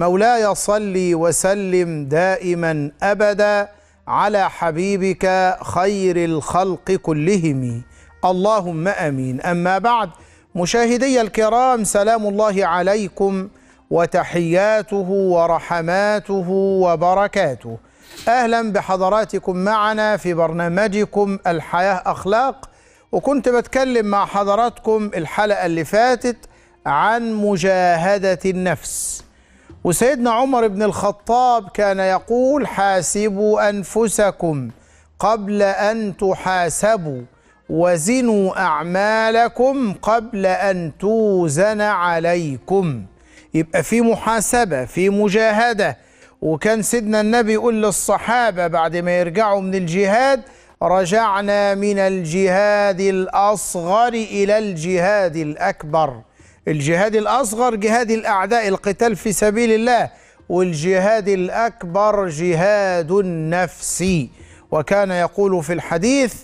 مولاي صل وسلم دائما ابدا على حبيبك خير الخلق كلهم اللهم امين اما بعد مشاهدي الكرام سلام الله عليكم وتحياته ورحماته وبركاته اهلا بحضراتكم معنا في برنامجكم الحياه اخلاق وكنت بتكلم مع حضراتكم الحلقه اللي فاتت عن مجاهده النفس وسيدنا عمر بن الخطاب كان يقول حاسبوا أنفسكم قبل أن تحاسبوا وزنوا أعمالكم قبل أن توزن عليكم يبقى في محاسبة في مجاهدة وكان سيدنا النبي يقول للصحابة بعد ما يرجعوا من الجهاد رجعنا من الجهاد الأصغر إلى الجهاد الأكبر الجهاد الأصغر جهاد الأعداء القتال في سبيل الله والجهاد الأكبر جهاد النفس وكان يقول في الحديث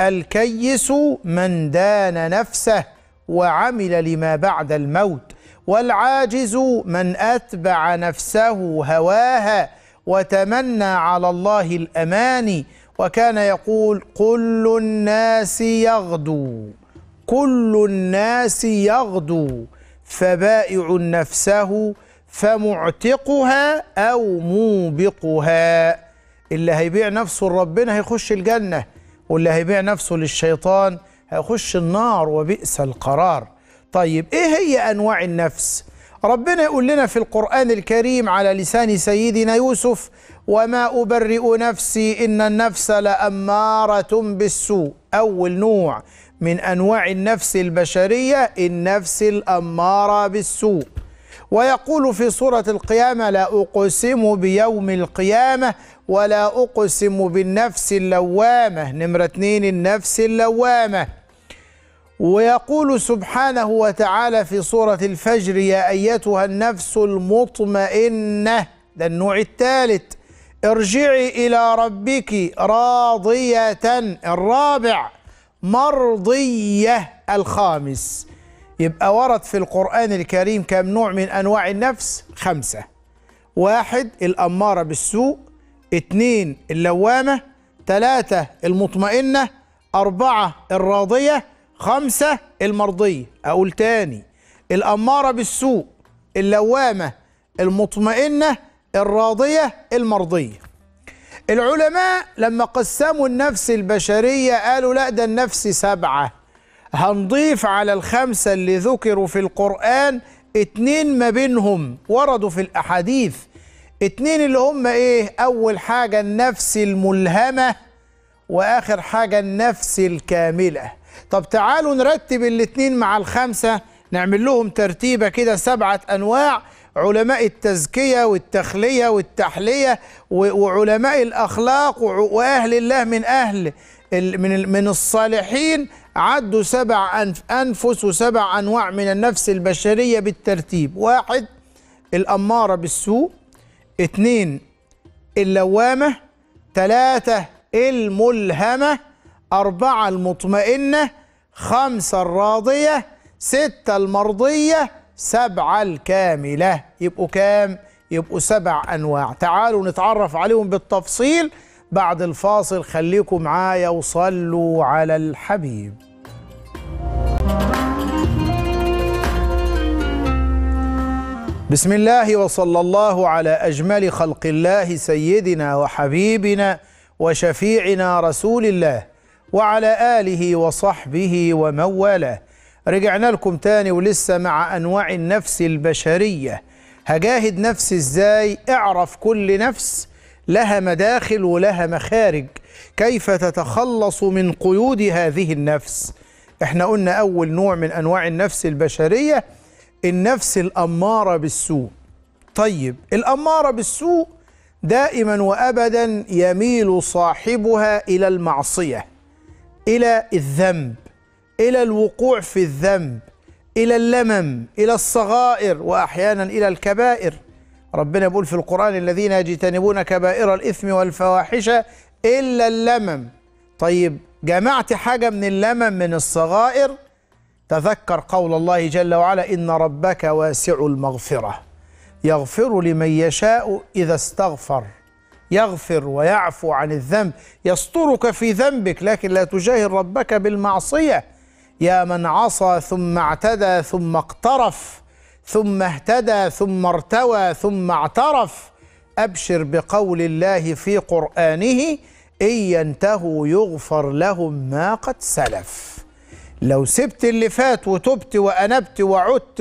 الكيس من دان نفسه وعمل لما بعد الموت والعاجز من أتبع نفسه هواها وتمنى على الله الأماني وكان يقول كل الناس يغدو كل الناس يغدو فبائع نفسه فمعتقها أو موبقها اللي هيبيع نفسه لربنا هيخش الجنة واللي هيبيع نفسه للشيطان هيخش النار وبئس القرار طيب إيه هي أنواع النفس؟ ربنا يقول لنا في القرآن الكريم على لسان سيدنا يوسف وما أبرئ نفسي إن النفس لأمارة بالسوء أول نوع من أنواع النفس البشرية النفس الأمارة بالسوء ويقول في سورة القيامة لا أقسم بيوم القيامة ولا أقسم بالنفس اللوامة نمرة اثنين النفس اللوامة ويقول سبحانه وتعالى في سورة الفجر يا أيتها النفس المطمئنة ده النوع الثالث ارجعي إلى ربك راضية الرابع مرضية الخامس يبقى ورد في القرآن الكريم كم نوع من أنواع النفس خمسة واحد الأمارة بالسوء اتنين اللوامة تلاتة المطمئنة أربعة الراضية خمسة المرضية أقول تاني الأمارة بالسوء اللوامة المطمئنة الراضية المرضية العلماء لما قسموا النفس البشرية قالوا لا ده النفس سبعة هنضيف على الخمسة اللي ذكروا في القرآن اتنين ما بينهم وردوا في الأحاديث اتنين اللي هم ايه أول حاجة النفس الملهمة وآخر حاجة النفس الكاملة طب تعالوا نرتب الاتنين مع الخمسة نعمل لهم ترتيبة كده سبعة أنواع علماء التزكية والتخلية والتحلية وعلماء الأخلاق وأهل الله من أهل من من الصالحين عدوا سبع أنفس وسبع أنواع من النفس البشرية بالترتيب واحد الأمارة بالسوء اثنين اللوامة ثلاثة الملهمة أربعة المطمئنة خمسة الراضية ستة المرضية سبعة الكاملة يبقوا كام؟ يبقوا سبع أنواع تعالوا نتعرف عليهم بالتفصيل بعد الفاصل خليكم معايا وصلوا على الحبيب بسم الله وصلى الله على أجمل خلق الله سيدنا وحبيبنا وشفيعنا رسول الله وعلى آله وصحبه ومن والاه رجعنا لكم تاني ولسه مع أنواع النفس البشرية هجاهد نفسي إزاي اعرف كل نفس لها مداخل ولها مخارج كيف تتخلص من قيود هذه النفس احنا قلنا أول نوع من أنواع النفس البشرية النفس الأمارة بالسوء طيب الأمارة بالسوء دائما وأبدا يميل صاحبها إلى المعصية إلى الذنب الى الوقوع في الذنب الى اللمم الى الصغائر واحيانا الى الكبائر ربنا يقول في القران الذين يجتنبون كبائر الاثم والفواحش الا اللمم طيب جمعت حاجه من اللمم من الصغائر تذكر قول الله جل وعلا ان ربك واسع المغفره يغفر لمن يشاء اذا استغفر يغفر ويعفو عن الذنب يسترك في ذنبك لكن لا تجاهر ربك بالمعصيه يا من عصى ثم اعتدى ثم اقترف ثم اهتدى ثم ارتوى ثم اعترف ابشر بقول الله في قرانه ان ينتهوا يغفر لهم ما قد سلف لو سبت اللي فات وتبت وانبت وعدت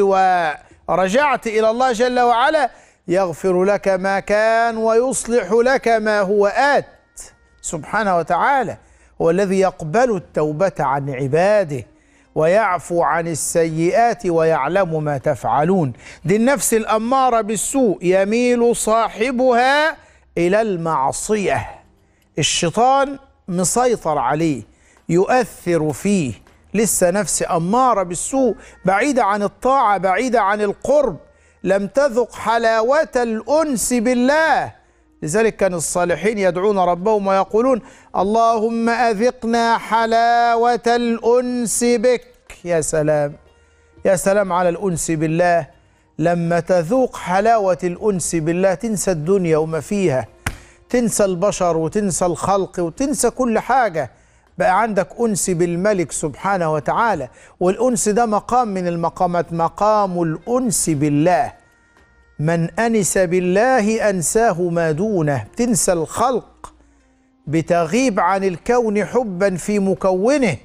ورجعت الى الله جل وعلا يغفر لك ما كان ويصلح لك ما هو ات سبحانه وتعالى هو الذي يقبل التوبه عن عباده ويعفو عن السيئات ويعلم ما تفعلون دي النفس الأمارة بالسوء يميل صاحبها إلى المعصية الشيطان مسيطر عليه يؤثر فيه لسه نفس أمارة بالسوء بعيدة عن الطاعة بعيدة عن القرب لم تذق حلاوة الأنس بالله لذلك كان الصالحين يدعون ربهم ويقولون اللهم أذقنا حلاوة الأنس بك يا سلام يا سلام على الأنس بالله لما تذوق حلاوة الأنس بالله تنسى الدنيا وما فيها تنسى البشر وتنسى الخلق وتنسى كل حاجة بقى عندك أنس بالملك سبحانه وتعالى والأنس ده مقام من المقامات مقام الأنس بالله من أنس بالله أنساه ما دونه تنسى الخلق بتغيب عن الكون حبا في مكونه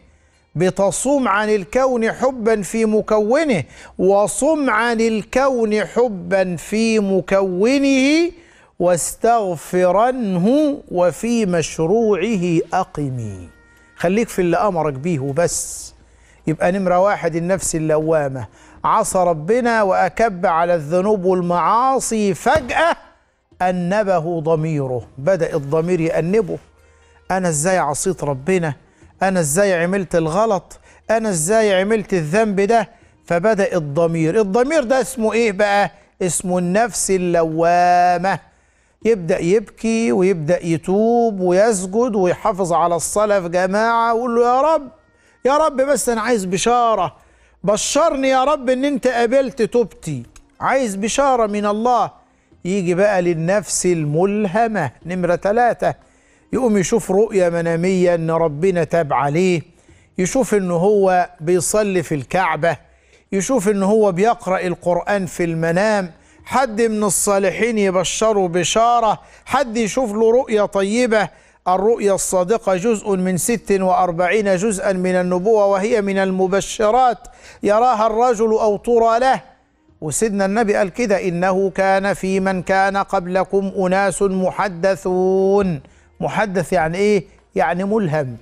بتصوم عن الكون حبا في مكونه وصم عن الكون حبا في مكونه واستغفرنه وفي مشروعه أقمي خليك في اللي أمرك بيه وبس يبقى نمرة واحد النفس اللوامة عصى ربنا وأكب على الذنوب والمعاصي فجأة أنبه ضميره بدأ الضمير يأنبه أنا إزاي عصيت ربنا أنا إزاي عملت الغلط أنا إزاي عملت الذنب ده فبدأ الضمير الضمير ده اسمه إيه بقى اسمه النفس اللوامة يبدأ يبكي ويبدأ يتوب ويسجد ويحافظ على الصلاة في جماعة ويقول له يا رب يا رب بس أنا عايز بشارة بشرني يا رب ان انت قابلت توبتي عايز بشاره من الله يجي بقى للنفس الملهمه نمره ثلاثه يقوم يشوف رؤيه مناميه ان ربنا تاب عليه يشوف ان هو بيصلي في الكعبه يشوف ان هو بيقرا القران في المنام حد من الصالحين يبشره بشاره حد يشوف له رؤيه طيبه الرؤيا الصادقة جزء من ست وأربعين جزءا من النبوة وهي من المبشرات يراها الرجل أو ترى له وسيدنا النبي قال كده إنه كان في من كان قبلكم أناس محدثون محدث يعني إيه؟ يعني ملهم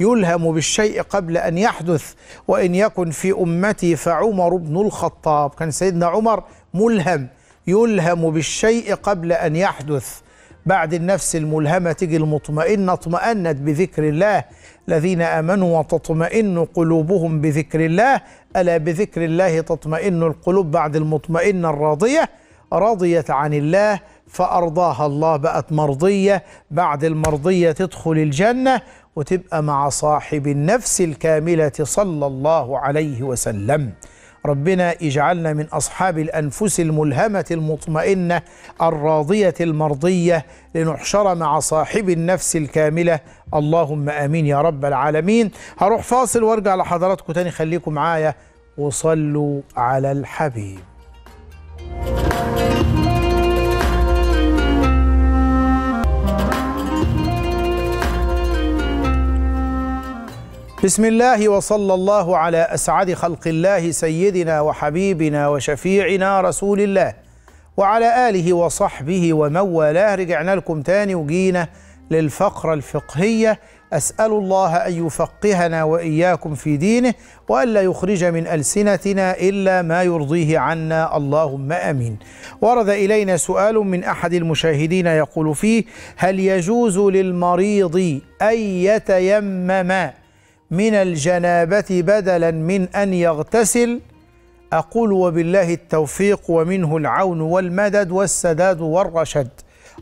يلهم بالشيء قبل أن يحدث وإن يكن في أمتي فعمر بن الخطاب كان سيدنا عمر ملهم يلهم بالشيء قبل أن يحدث بعد النفس الملهمة تجي المطمئنة اطمأنت بذكر الله الذين آمنوا وتطمئن قلوبهم بذكر الله ألا بذكر الله تطمئن القلوب بعد المطمئنة الراضية رضيت عن الله فأرضاها الله بقت مرضية بعد المرضية تدخل الجنة وتبقى مع صاحب النفس الكاملة صلى الله عليه وسلم ربنا اجعلنا من أصحاب الأنفس الملهمة المطمئنة الراضية المرضية لنحشر مع صاحب النفس الكاملة اللهم آمين يا رب العالمين هروح فاصل وارجع لحضراتكم تاني خليكم معايا وصلوا على الحبيب بسم الله وصلى الله على اسعد خلق الله سيدنا وحبيبنا وشفيعنا رسول الله وعلى اله وصحبه ومن والاه رجعنا لكم تاني وجينا للفقره الفقهيه اسال الله ان يفقهنا واياكم في دينه والا يخرج من السنتنا الا ما يرضيه عنا اللهم امين. ورد الينا سؤال من احد المشاهدين يقول فيه: هل يجوز للمريض ان يتيمم من الجنابة بدلا من أن يغتسل أقول وبالله التوفيق ومنه العون والمدد والسداد والرشد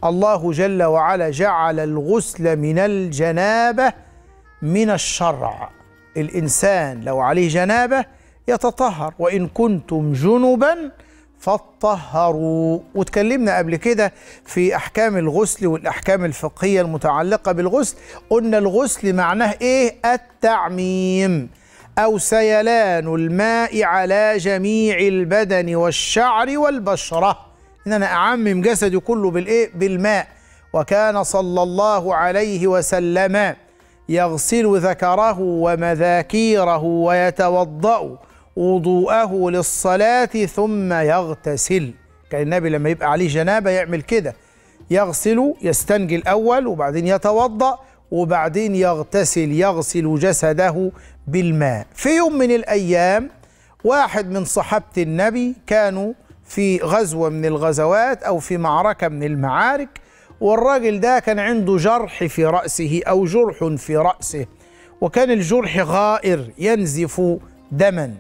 الله جل وعلا جعل الغسل من الجنابة من الشرع الإنسان لو عليه جنابة يتطهر وإن كنتم جنبا فطهروا وتكلمنا قبل كده في احكام الغسل والاحكام الفقهيه المتعلقه بالغسل قلنا الغسل معناه ايه التعميم او سيلان الماء على جميع البدن والشعر والبشره ان انا اعمم جسدي كله بالايه بالماء وكان صلى الله عليه وسلم يغسل ذكره ومذاكيره ويتوضأ وضوءه للصلاة ثم يغتسل كان النبي لما يبقى عليه جنابة يعمل كده يغسل يستنجي الأول وبعدين يتوضأ وبعدين يغتسل يغسل جسده بالماء في يوم من الأيام واحد من صحابة النبي كانوا في غزوة من الغزوات أو في معركة من المعارك والراجل ده كان عنده جرح في رأسه أو جرح في رأسه وكان الجرح غائر ينزف دما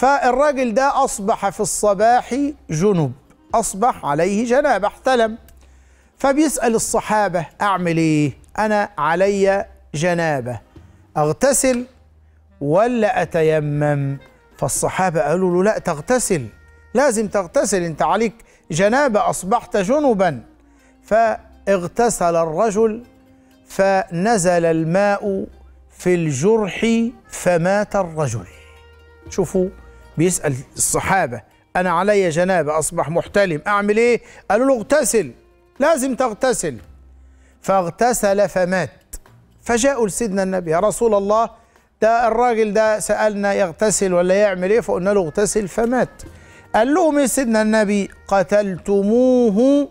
فالراجل ده أصبح في الصباح جنب أصبح عليه جنابة احتلم فبيسأل الصحابة أعمل إيه أنا علي جنابة أغتسل ولا أتيمم فالصحابة قالوا له لا تغتسل لازم تغتسل أنت عليك جنابة أصبحت جنبا فاغتسل الرجل فنزل الماء في الجرح فمات الرجل شوفوا بيسأل الصحابة أنا علي جنابة أصبح محتلم أعمل إيه؟ قالوا له اغتسل لازم تغتسل فاغتسل فمات فجاءوا لسيدنا النبي يا رسول الله ده الراجل ده سألنا يغتسل ولا يعمل إيه؟ فقلنا له اغتسل فمات قال لهم يا سيدنا النبي قتلتموه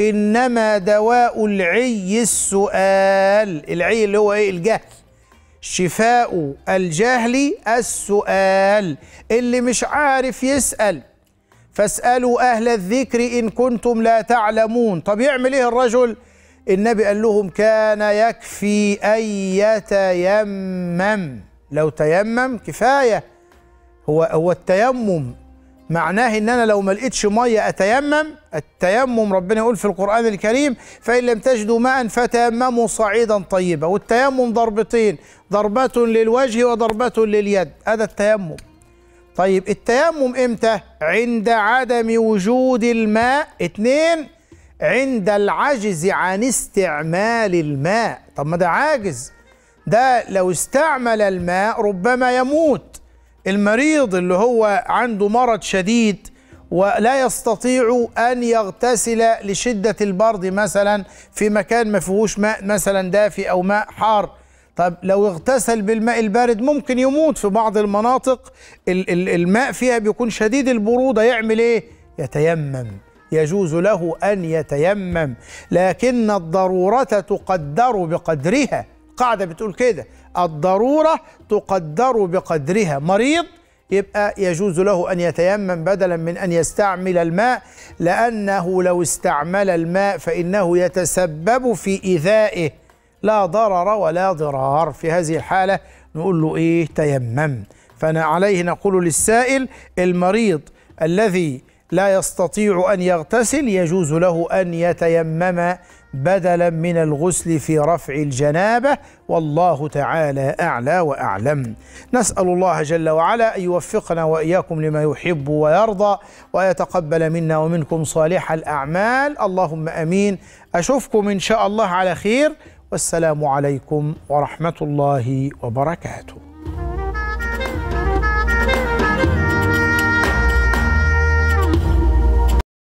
إنما دواء العي السؤال العي اللي هو إيه؟ الجهل شفاء الجهل السؤال اللي مش عارف يسأل فاسألوا أهل الذكر إن كنتم لا تعلمون طب يعمل إيه الرجل؟ النبي قال لهم كان يكفي أن يتيمم لو تيمم كفاية هو هو التيمم معناه ان انا لو ما لقيتش ميه اتيمم التيمم ربنا يقول في القران الكريم فان لم تجدوا ماء فتيمموا صعيدا طيبا والتيمم ضربتين ضربه للوجه وضربه لليد هذا التيمم طيب التيمم امتى عند عدم وجود الماء اتنين عند العجز عن استعمال الماء طب ما ده عاجز ده لو استعمل الماء ربما يموت المريض اللي هو عنده مرض شديد ولا يستطيع أن يغتسل لشدة البرد مثلا في مكان ما فيهوش ماء مثلا دافي أو ماء حار طب لو اغتسل بالماء البارد ممكن يموت في بعض المناطق الماء فيها بيكون شديد البرودة يعمل ايه؟ يتيمم يجوز له أن يتيمم لكن الضرورة تقدر بقدرها قاعدة بتقول كده الضرورة تقدر بقدرها مريض يبقى يجوز له أن يتيمم بدلا من أن يستعمل الماء لأنه لو استعمل الماء فإنه يتسبب في إيذائه لا ضرر ولا ضرار في هذه الحالة نقول له إيه تيمم فعليه نقول للسائل المريض الذي لا يستطيع أن يغتسل يجوز له أن يتيمم بدلا من الغسل في رفع الجنابة والله تعالى أعلى وأعلم نسأل الله جل وعلا أن يوفقنا وإياكم لما يحب ويرضى ويتقبل منا ومنكم صالح الأعمال اللهم أمين أشوفكم إن شاء الله على خير والسلام عليكم ورحمة الله وبركاته